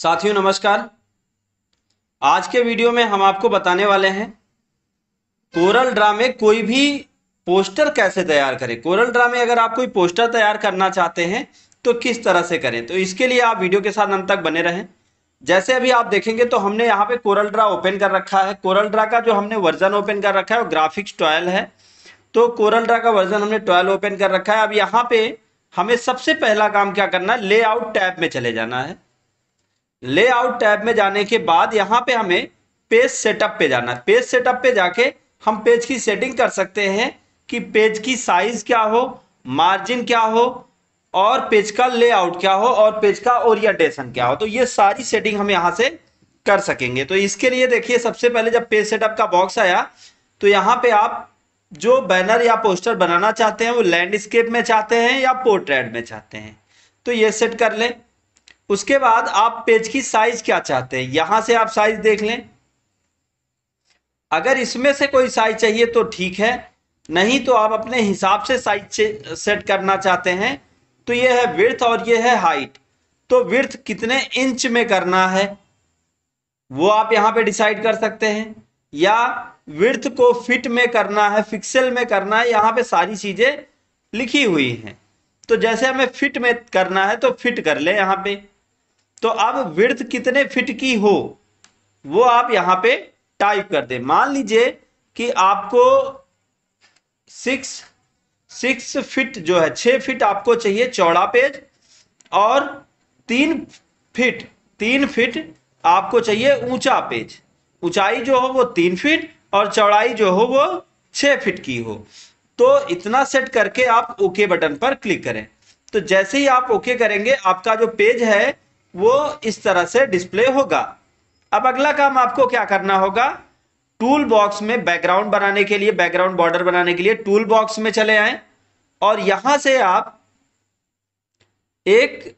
साथियों नमस्कार आज के वीडियो में हम आपको बताने वाले हैं कोरल ड्रा में कोई भी पोस्टर कैसे तैयार करें कोरल ड्रा में अगर आप कोई पोस्टर तैयार करना चाहते हैं तो किस तरह से करें तो इसके लिए आप वीडियो के साथ अंत तक बने रहें जैसे अभी आप देखेंगे तो हमने यहाँ पे कोरल ड्रा ओपन कर रखा है कोरल ड्रा का जो हमने वर्जन ओपन कर रखा है वो ग्राफिक्स ट्वेल्व है तो कोरल ड्रा का वर्जन हमने ट्वेल्व ओपन कर रखा है अब यहाँ पे हमें सबसे पहला काम क्या करना है लेआउट टैब में चले जाना है लेआउट टैब में जाने के बाद यहाँ पे हमें पेज सेटअप पे जाना है पेज सेटअप पे जाके हम पेज की सेटिंग कर सकते हैं कि पेज की साइज क्या हो मार्जिन क्या हो और पेज का लेआउट क्या हो और पेज का ओरिएंटेशन क्या हो तो ये सारी सेटिंग हम यहाँ से कर सकेंगे तो इसके लिए देखिए सबसे पहले जब पेज सेटअप का बॉक्स आया तो यहाँ पे आप जो बैनर या पोस्टर बनाना चाहते हैं वो लैंडस्केप में चाहते हैं या पोर्ट्रेट में चाहते हैं तो ये सेट कर लें उसके बाद आप पेज की साइज क्या चाहते हैं यहां से आप साइज देख लें अगर इसमें से कोई साइज चाहिए तो ठीक है नहीं तो आप अपने हिसाब से साइज सेट करना चाहते हैं तो ये है विर्थ और ये है हाइट तो विर्थ कितने इंच में करना है वो आप यहां पे डिसाइड कर सकते हैं या विर्थ को फिट में करना है फिक्सल में करना है यहां पे सारी चीजें लिखी हुई हैं तो जैसे हमें फिट में करना है तो फिट कर ले यहां पे तो अब विर्थ कितने फिट की हो वो आप यहां पे टाइप कर दे मान लीजिए कि आपको सिक्स सिक्स फिट जो है छह फिट आपको चाहिए चौड़ा पेज और तीन फिट तीन फिट आपको चाहिए ऊंचा पेज ऊंचाई जो हो वो तीन फिट और चौड़ाई जो हो वो छह फिट की हो तो इतना सेट करके आप ओके बटन पर क्लिक करें तो जैसे ही आप ओके करेंगे आपका जो पेज है वो इस तरह से डिस्प्ले होगा अब अगला काम आपको क्या करना होगा टूल बॉक्स में बैकग्राउंड बनाने के लिए बैकग्राउंड बॉर्डर बनाने के लिए टूल बॉक्स में चले आए और यहां से आप एक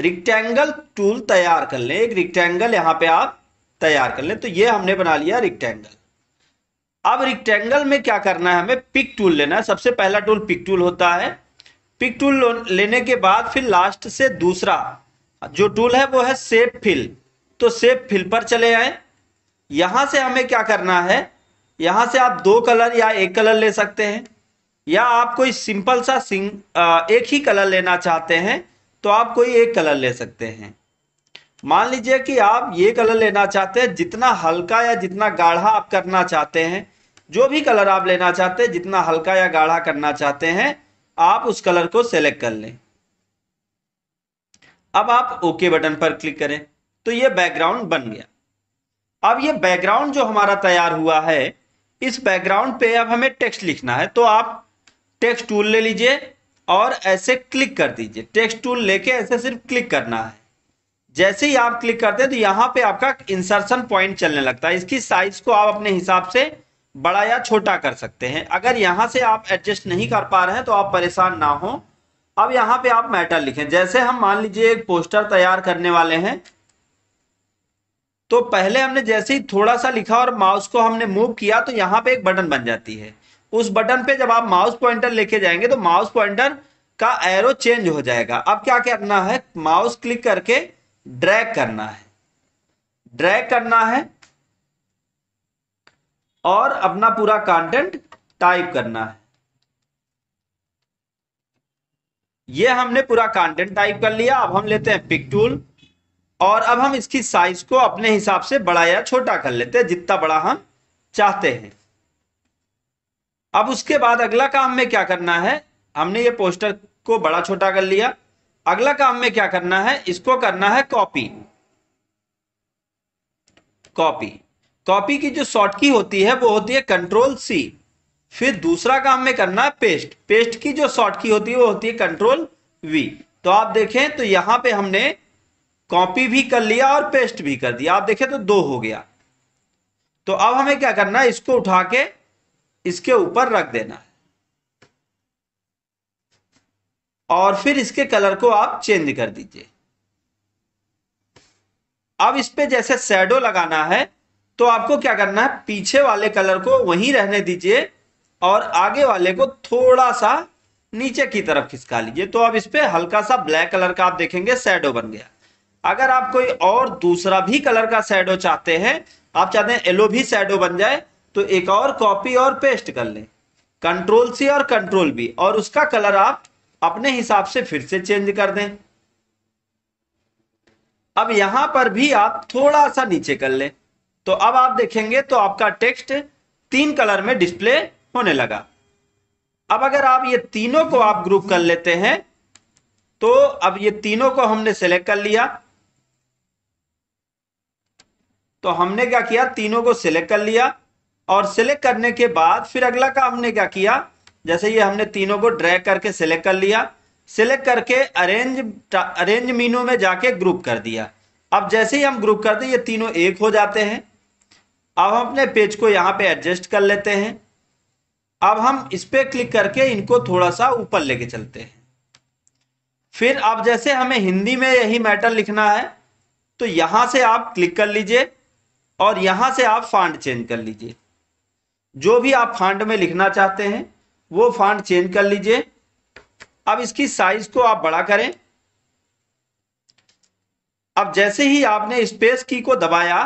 रिक्टेंगल टूल तैयार कर लें एक रिक्टेंगल यहां पे आप तैयार कर लें तो ये हमने बना लिया रिक्टेंगल अब रिक्टेंगल में क्या करना है हमें पिक टूल लेना है सबसे पहला टूल पिक टूल होता है पिक टूल लेने के बाद फिर लास्ट से दूसरा जो टूल है वो है सेप फिल तो सेप फिल पर चले आए यहां से हमें क्या करना है यहां से आप दो कलर या एक कलर ले सकते हैं या आप कोई सिंपल सा सिंग एक ही कलर लेना चाहते हैं तो आप कोई एक कलर ले सकते हैं मान लीजिए कि आप ये कलर लेना चाहते हैं जितना हल्का या जितना गाढ़ा आप करना चाहते हैं जो भी कलर आप लेना चाहते हैं जितना हल्का या गाढ़ा करना चाहते हैं आप उस कलर को सेलेक्ट कर लें अब आप ओके बटन पर क्लिक करें तो ये बैकग्राउंड बन गया अब ये बैकग्राउंड जो हमारा तैयार हुआ है इस बैकग्राउंड पे अब हमें टेक्स्ट लिखना है तो आप टेक्स्ट टूल ले लीजिए और ऐसे क्लिक कर दीजिए टेक्स्ट टूल लेके ऐसे सिर्फ क्लिक करना है जैसे ही आप क्लिक करते हैं तो यहाँ पे आपका इंसर्शन पॉइंट चलने लगता है इसकी साइज को आप अपने हिसाब से बड़ा या छोटा कर सकते हैं अगर यहाँ से आप एडजस्ट नहीं कर पा रहे हैं तो आप परेशान ना हो अब यहां पे आप मैटर लिखें जैसे हम मान लीजिए एक पोस्टर तैयार करने वाले हैं तो पहले हमने जैसे ही थोड़ा सा लिखा और माउस को हमने मूव किया तो यहां पे एक बटन बन जाती है उस बटन पे जब आप माउस पॉइंटर लेके जाएंगे तो माउस पॉइंटर का एरो चेंज हो जाएगा अब क्या करना है माउस क्लिक करके ड्रैग करना है ड्रैग करना है और अपना पूरा कंटेंट टाइप करना है ये हमने पूरा कंटेंट टाइप कर लिया अब हम लेते हैं पिक टूल और अब हम इसकी साइज को अपने हिसाब से बड़ा या छोटा कर लेते हैं जितना बड़ा हम चाहते हैं अब उसके बाद अगला काम में क्या करना है हमने ये पोस्टर को बड़ा छोटा कर लिया अगला काम में क्या करना है इसको करना है कॉपी कॉपी कॉपी की जो शॉर्ट की होती है वो होती है कंट्रोल सी फिर दूसरा काम में करना है पेस्ट पेस्ट की जो शॉर्ट की होती है वो होती है कंट्रोल वी तो आप देखें तो यहां पे हमने कॉपी भी कर लिया और पेस्ट भी कर दिया आप देखें तो दो हो गया तो अब हमें क्या करना है इसको उठा के इसके ऊपर रख देना है और फिर इसके कलर को आप चेंज कर दीजिए अब इस पे जैसे शेडो लगाना है तो आपको क्या करना है पीछे वाले कलर को वहीं रहने दीजिए और आगे वाले को थोड़ा सा नीचे की तरफ खिसका लीजिए तो अब इस पर हल्का सा ब्लैक कलर का आप देखेंगे सैडो बन गया अगर आप कोई और दूसरा भी कलर का सैडो चाहते हैं आप चाहते हैं येलो भी सैडो बन जाए तो एक और कॉपी और पेस्ट कर लें कंट्रोल सी और कंट्रोल बी और उसका कलर आप अपने हिसाब से फिर से चेंज कर दें अब यहां पर भी आप थोड़ा सा नीचे कर लें तो अब आप देखेंगे तो आपका टेक्स्ट तीन कलर में डिस्प्ले होने लगा अब अगर आप ये तीनों को आप ग्रुप कर लेते हैं तो अब ये तीनों को हमने सेलेक्ट कर लिया तो हमने क्या किया तीनों को सिलेक्ट कर लिया और सिलेक्ट करने के बाद फिर अगला काम हमने क्या किया जैसे ये हमने तीनों को ड्रैग करके सिलेक्ट कर लिया सिलेक्ट करके अरेंज अरेंज मीनू में जाके ग्रुप कर दिया अब जैसे ही हम ग्रुप करते ये तीनों एक हो जाते हैं अब हम अपने पेज को यहाँ पे एडजस्ट कर लेते हैं अब हम इस पर क्लिक करके इनको थोड़ा सा ऊपर लेके चलते हैं फिर अब जैसे हमें हिंदी में यही मैटर लिखना है तो यहां से आप क्लिक कर लीजिए और यहां से आप फांड चेंज कर लीजिए जो भी आप फांड में लिखना चाहते हैं वो फांड चेंज कर लीजिए अब इसकी साइज को आप बड़ा करें अब जैसे ही आपने स्पेस की को दबाया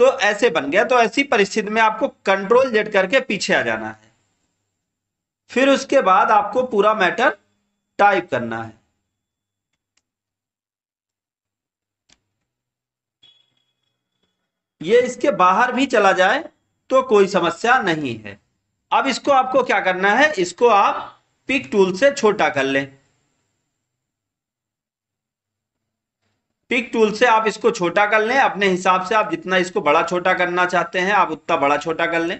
तो ऐसे बन गया तो ऐसी परिस्थिति में आपको कंट्रोल जेड करके पीछे आ जाना है फिर उसके बाद आपको पूरा मैटर टाइप करना है ये इसके बाहर भी चला जाए तो कोई समस्या नहीं है अब इसको आपको क्या करना है इसको आप पिक टूल से छोटा कर लें पिक टूल से आप इसको छोटा कर लें अपने हिसाब से आप जितना इसको बड़ा छोटा करना चाहते हैं आप उतना बड़ा छोटा कर लें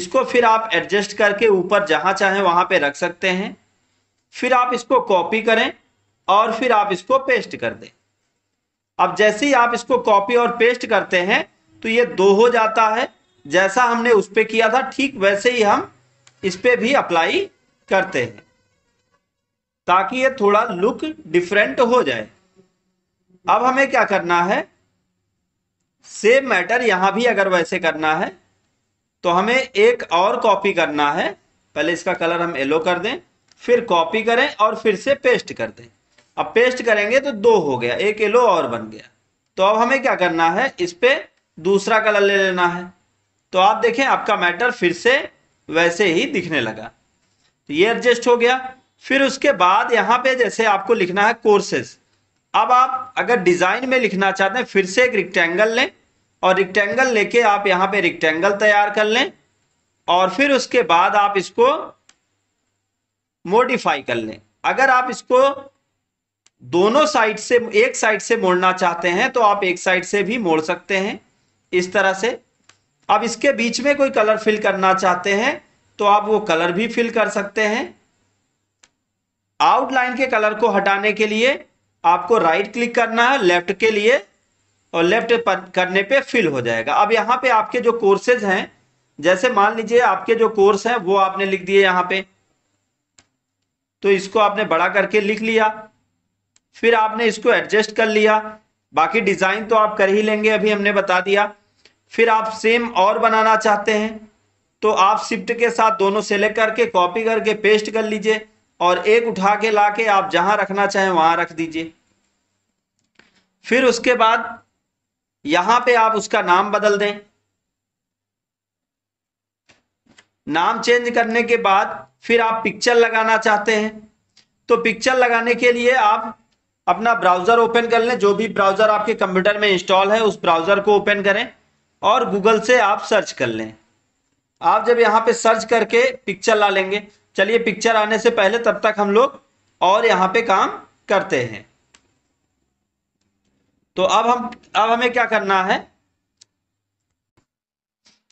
इसको फिर आप एडजस्ट करके ऊपर जहां चाहे वहां पे रख सकते हैं फिर आप इसको कॉपी करें और फिर आप इसको पेस्ट कर दें अब जैसे ही आप इसको कॉपी और पेस्ट करते हैं तो ये दो हो जाता है जैसा हमने उस पर किया था ठीक वैसे ही हम इस पर भी अप्लाई करते हैं ताकि ये थोड़ा लुक डिफरेंट हो जाए अब हमें क्या करना है सेम मैटर यहां भी अगर वैसे करना है तो हमें एक और कॉपी करना है पहले इसका कलर हम येलो कर दें फिर कॉपी करें और फिर से पेस्ट कर दें अब पेस्ट करेंगे तो दो हो गया एक येलो और बन गया तो अब हमें क्या करना है इस पर दूसरा कलर ले लेना है तो आप देखें आपका मैटर फिर से वैसे ही दिखने लगा तो ये एडजस्ट हो गया फिर उसके बाद यहां पे जैसे आपको लिखना है कोर्सेज अब आप अगर डिजाइन में लिखना चाहते हैं फिर से एक रिक्टेंगल लें और रिक्टेंगल लेके आप यहां पे रिक्टेंगल तैयार कर लें और फिर उसके बाद आप इसको मोडिफाई कर लें अगर आप इसको दोनों साइड से एक साइड से मोड़ना चाहते हैं तो आप एक साइड से भी मोड़ सकते हैं इस तरह से अब इसके बीच में कोई कलर फिल करना चाहते हैं तो आप वो कलर भी फिल कर सकते हैं आउटलाइन के कलर को हटाने के लिए आपको राइट क्लिक करना है लेफ्ट के लिए और लेफ्ट करने पे फिल हो जाएगा अब यहाँ पे आपके जो कोर्सेज हैं जैसे मान लीजिए आपके जो कोर्स हैं वो आपने लिख दिए यहाँ पे तो इसको आपने बड़ा करके लिख लिया फिर आपने इसको एडजस्ट कर लिया बाकी डिजाइन तो आप कर ही लेंगे अभी हमने बता दिया फिर आप सेम और बनाना चाहते हैं तो आप शिफ्ट के साथ दोनों सेलेक्ट करके कॉपी करके पेस्ट कर लीजिए और एक उठा के ला के आप जहां रखना चाहें वहां रख दीजिए फिर उसके बाद यहां पे आप उसका नाम बदल दें नाम चेंज करने के बाद फिर आप पिक्चर लगाना चाहते हैं तो पिक्चर लगाने के लिए आप अपना ब्राउज़र ओपन कर लें जो भी ब्राउज़र आपके कंप्यूटर में इंस्टॉल है उस ब्राउज़र को ओपन करें और गूगल से आप सर्च कर लें आप जब यहां पे सर्च करके पिक्चर ला लेंगे चलिए पिक्चर आने से पहले तब तक हम लोग और यहां पे काम करते हैं तो अब हम अब हमें क्या करना है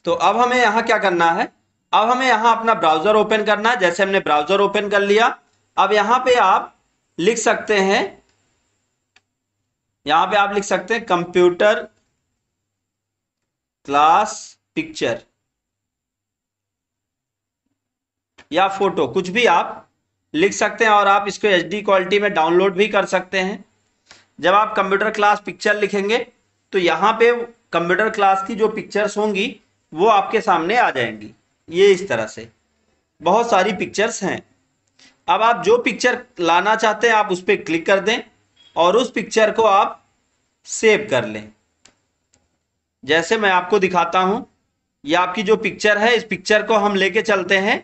तो अब हमें यहां क्या करना है अब हमें यहां अपना ब्राउजर ओपन करना है जैसे हमने ब्राउजर ओपन कर लिया अब यहां पे आप लिख सकते हैं यहां पे आप लिख सकते हैं कंप्यूटर क्लास पिक्चर या फोटो कुछ भी आप लिख सकते हैं और आप इसको एच क्वालिटी में डाउनलोड भी कर सकते हैं जब आप कंप्यूटर क्लास पिक्चर लिखेंगे तो यहाँ पे कंप्यूटर क्लास की जो पिक्चर्स होंगी वो आपके सामने आ जाएंगी ये इस तरह से बहुत सारी पिक्चर्स हैं अब आप जो पिक्चर लाना चाहते हैं आप उस पर क्लिक कर दें और उस पिक्चर को आप सेव कर लें जैसे मैं आपको दिखाता हूं ये आपकी जो पिक्चर है इस पिक्चर को हम लेके चलते हैं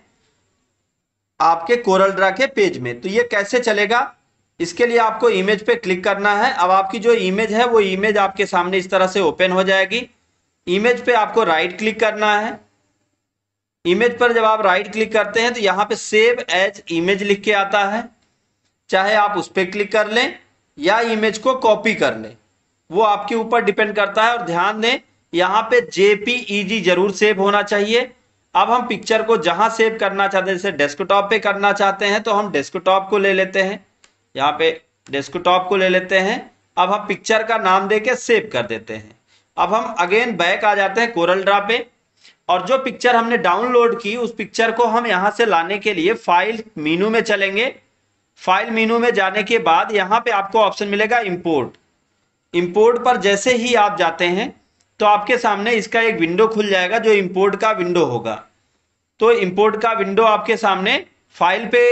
आपके कोरल ड्रा के पेज में तो ये कैसे चलेगा इसके लिए आपको इमेज पे क्लिक करना है अब आपकी जो इमेज है वो इमेज आपके सामने इस तरह से ओपन हो जाएगी इमेज पे आपको राइट क्लिक करना है इमेज पर जब आप राइट क्लिक करते हैं तो यहाँ पे सेव एज इमेज लिख के आता है चाहे आप उस पर क्लिक कर लें या इमेज को कॉपी कर लें वो आपके ऊपर डिपेंड करता है और ध्यान दें यहाँ पे जेपीईजी e जरूर सेव होना चाहिए अब हम पिक्चर को जहां सेव करना चाहते हैं जैसे डेस्कटॉप पे करना चाहते हैं तो हम डेस्कटॉप को ले लेते हैं यहाँ पे डेस्कटॉप को ले लेते हैं अब हम पिक्चर का नाम दे के सेव कर देते हैं अब हम अगेन बैक आ जाते हैं कोरल ड्रा पे और जो पिक्चर हमने डाउनलोड की उस पिक्चर को हम यहाँ से लाने के लिए फाइल मीनू में चलेंगे फाइल मीनू में जाने के बाद यहाँ पे आपको ऑप्शन मिलेगा इम्पोर्ट इम्पोर्ट पर जैसे ही आप जाते हैं तो आपके सामने इसका एक विंडो खुल जाएगा जो इंपोर्ट का विंडो होगा तो इंपोर्ट का विंडो आपके सामने फाइल पे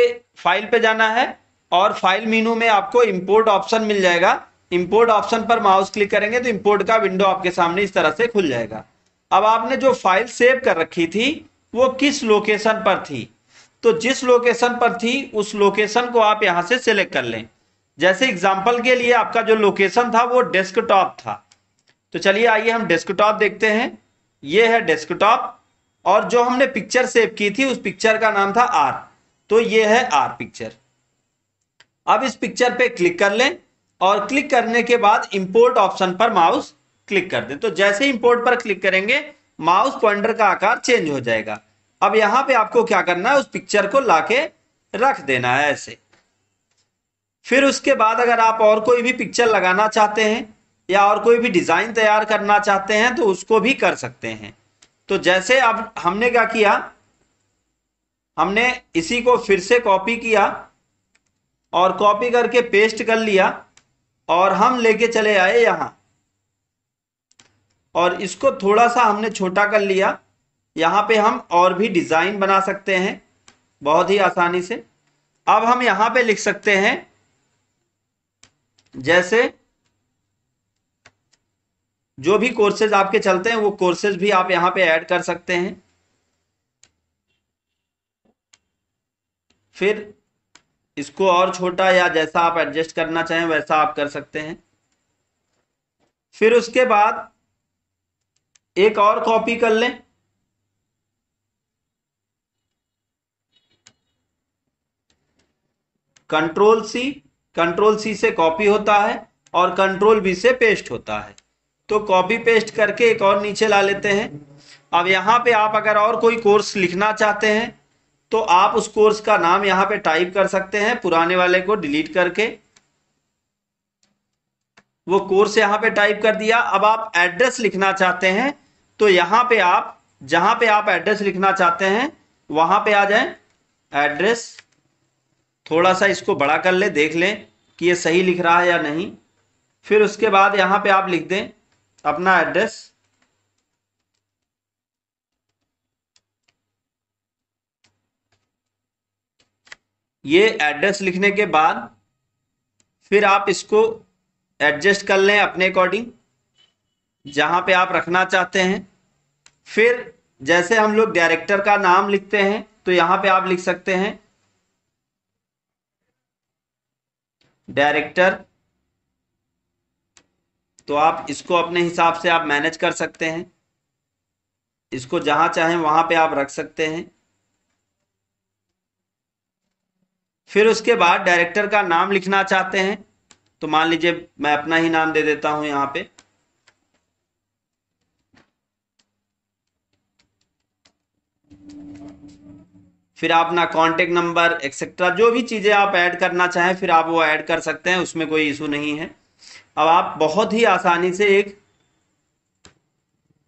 फाइल पे जाना है और फाइल मीनू में आपको इंपोर्ट ऑप्शन मिल जाएगा इंपोर्ट ऑप्शन पर माउस क्लिक करेंगे तो इंपोर्ट का विंडो आपके सामने इस तरह से खुल जाएगा अब आपने जो फाइल सेव कर रखी थी वो किस लोकेशन पर थी तो जिस लोकेशन पर थी उस लोकेशन को आप यहां से सिलेक्ट कर लें जैसे एग्जाम्पल के लिए आपका जो लोकेशन था वो डेस्कटॉप था तो चलिए आइए हम डेस्कटॉप देखते हैं ये है डेस्कटॉप और जो हमने पिक्चर सेव की थी उस पिक्चर का नाम था आर तो ये है आर पिक्चर अब इस पिक्चर पे क्लिक कर लें और क्लिक करने के बाद इंपोर्ट ऑप्शन पर माउस क्लिक कर दें तो जैसे इंपोर्ट पर क्लिक करेंगे माउस पॉइंटर का आकार चेंज हो जाएगा अब यहां पे आपको क्या करना है उस पिक्चर को लाके रख देना है ऐसे फिर उसके बाद अगर आप और कोई भी पिक्चर लगाना चाहते हैं या और कोई भी डिज़ाइन तैयार करना चाहते हैं तो उसको भी कर सकते हैं तो जैसे अब हमने क्या किया हमने इसी को फिर से कॉपी किया और कॉपी करके पेस्ट कर लिया और हम लेके चले आए यहां और इसको थोड़ा सा हमने छोटा कर लिया यहां पे हम और भी डिज़ाइन बना सकते हैं बहुत ही आसानी से अब हम यहां पे लिख सकते हैं जैसे जो भी कोर्सेज आपके चलते हैं वो कोर्सेज भी आप यहां पे ऐड कर सकते हैं फिर इसको और छोटा या जैसा आप एडजस्ट करना चाहें वैसा आप कर सकते हैं फिर उसके बाद एक और कॉपी कर लें कंट्रोल सी कंट्रोल सी से कॉपी होता है और कंट्रोल बी से पेस्ट होता है तो कॉपी पेस्ट करके एक और नीचे ला लेते हैं अब यहाँ पे आप अगर और कोई कोर्स लिखना चाहते हैं तो आप उस कोर्स का नाम यहाँ पे टाइप कर सकते हैं पुराने वाले को डिलीट करके वो कोर्स यहाँ पे टाइप कर दिया अब आप एड्रेस लिखना चाहते हैं तो यहाँ पे आप जहां पे आप एड्रेस लिखना चाहते हैं वहां पे आ जाए एड्रेस थोड़ा सा इसको बड़ा कर ले देख लें कि ये सही लिख रहा है या नहीं फिर उसके बाद यहाँ पे आप लिख दें अपना एड्रेस ये एड्रेस लिखने के बाद फिर आप इसको एडजस्ट कर लें अपने अकॉर्डिंग जहां पे आप रखना चाहते हैं फिर जैसे हम लोग डायरेक्टर का नाम लिखते हैं तो यहां पे आप लिख सकते हैं डायरेक्टर तो आप इसको अपने हिसाब से आप मैनेज कर सकते हैं इसको जहां चाहें वहां पे आप रख सकते हैं फिर उसके बाद डायरेक्टर का नाम लिखना चाहते हैं तो मान लीजिए मैं अपना ही नाम दे देता हूं यहां पे फिर आप ना कॉन्टेक्ट नंबर एक्सेट्रा जो भी चीजें आप ऐड करना चाहें फिर आप वो ऐड कर सकते हैं उसमें कोई इशू नहीं है अब आप बहुत ही आसानी से एक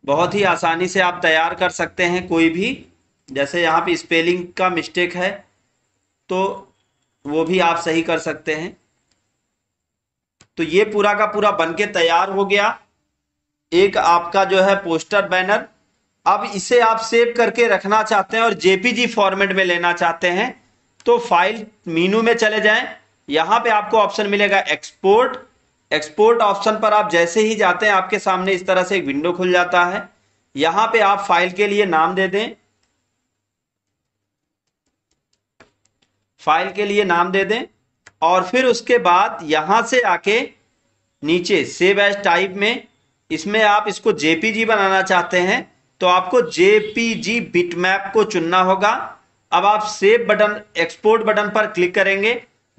बहुत ही आसानी से आप तैयार कर सकते हैं कोई भी जैसे यहाँ पे स्पेलिंग का मिस्टेक है तो वो भी आप सही कर सकते हैं तो ये पूरा का पूरा बनके तैयार हो गया एक आपका जो है पोस्टर बैनर अब इसे आप सेव करके रखना चाहते हैं और जेपीजी फॉर्मेट में लेना चाहते हैं तो फाइल मीनू में चले जाएं यहां पे आपको ऑप्शन मिलेगा एक्सपोर्ट एक्सपोर्ट ऑप्शन पर आप जैसे ही जाते हैं आपके सामने इस तरह से एक विंडो खुल जाता है यहां पे आप फाइल के लिए नाम दे दें फाइल के लिए नाम दे दें और फिर उसके बाद यहां से आके नीचे सेव एज टाइप में इसमें आप इसको जेपीजी बनाना चाहते हैं तो आपको जेपीजी बिटमैप को चुनना होगा अब आप सेव बटन एक्सपोर्ट बटन पर क्लिक करेंगे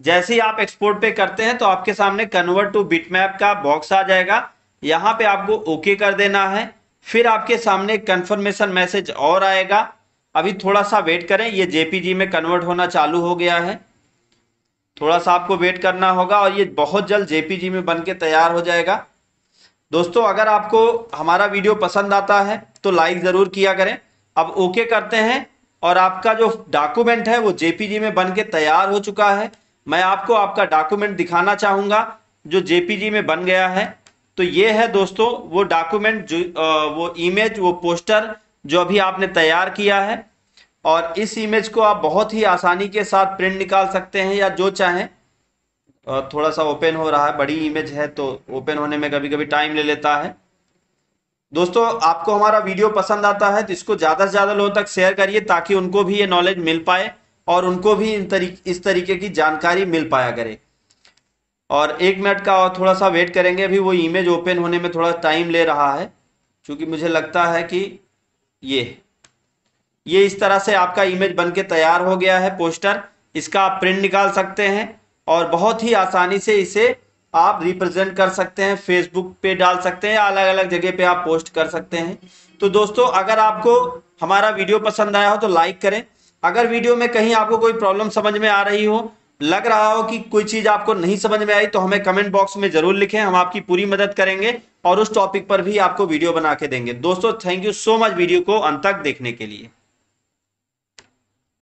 जैसे ही आप एक्सपोर्ट पे करते हैं तो आपके सामने कन्वर्ट टू बिटमैप का बॉक्स आ जाएगा यहाँ पे आपको ओके कर देना है फिर आपके सामने कंफर्मेशन मैसेज और आएगा अभी थोड़ा सा वेट करें ये जेपीजी में कन्वर्ट होना चालू हो गया है थोड़ा सा आपको वेट करना होगा और ये बहुत जल्द जेपीजी में बन के तैयार हो जाएगा दोस्तों अगर आपको हमारा वीडियो पसंद आता है तो लाइक ज़रूर किया करें अब ओके करते हैं और आपका जो डॉक्यूमेंट है वो जेपीजी में बन के तैयार हो चुका है मैं आपको आपका डॉक्यूमेंट दिखाना चाहूंगा जो जेपीजी में बन गया है तो ये है दोस्तों वो डॉक्यूमेंट जो वो इमेज वो पोस्टर जो अभी आपने तैयार किया है और इस इमेज को आप बहुत ही आसानी के साथ प्रिंट निकाल सकते हैं या जो चाहें थोड़ा सा ओपन हो रहा है बड़ी इमेज है तो ओपन होने में कभी कभी टाइम ले लेता है दोस्तों आपको हमारा वीडियो पसंद आता है तो इसको ज़्यादा से ज़्यादा लोगों तक शेयर करिए ताकि उनको भी ये नॉलेज मिल पाए और उनको भी इन तरीके इस तरीके की जानकारी मिल पाया करे और एक मिनट का और थोड़ा सा वेट करेंगे अभी वो इमेज ओपन होने में थोड़ा टाइम ले रहा है क्योंकि मुझे लगता है कि ये ये इस तरह से आपका इमेज बन के तैयार हो गया है पोस्टर इसका आप प्रिंट निकाल सकते हैं और बहुत ही आसानी से इसे आप रिप्रेजेंट कर सकते हैं फेसबुक पे डाल सकते हैं अलग अलग जगह पे आप पोस्ट कर सकते हैं तो दोस्तों अगर आपको हमारा वीडियो पसंद आया हो तो लाइक करें अगर वीडियो में कहीं आपको कोई प्रॉब्लम समझ में आ रही हो लग रहा हो कि कोई चीज आपको नहीं समझ में आई तो हमें कमेंट बॉक्स में जरूर लिखें हम आपकी पूरी मदद करेंगे और उस टॉपिक पर भी आपको वीडियो बना के देंगे दोस्तों thank you so much video को अंत तक देखने के लिए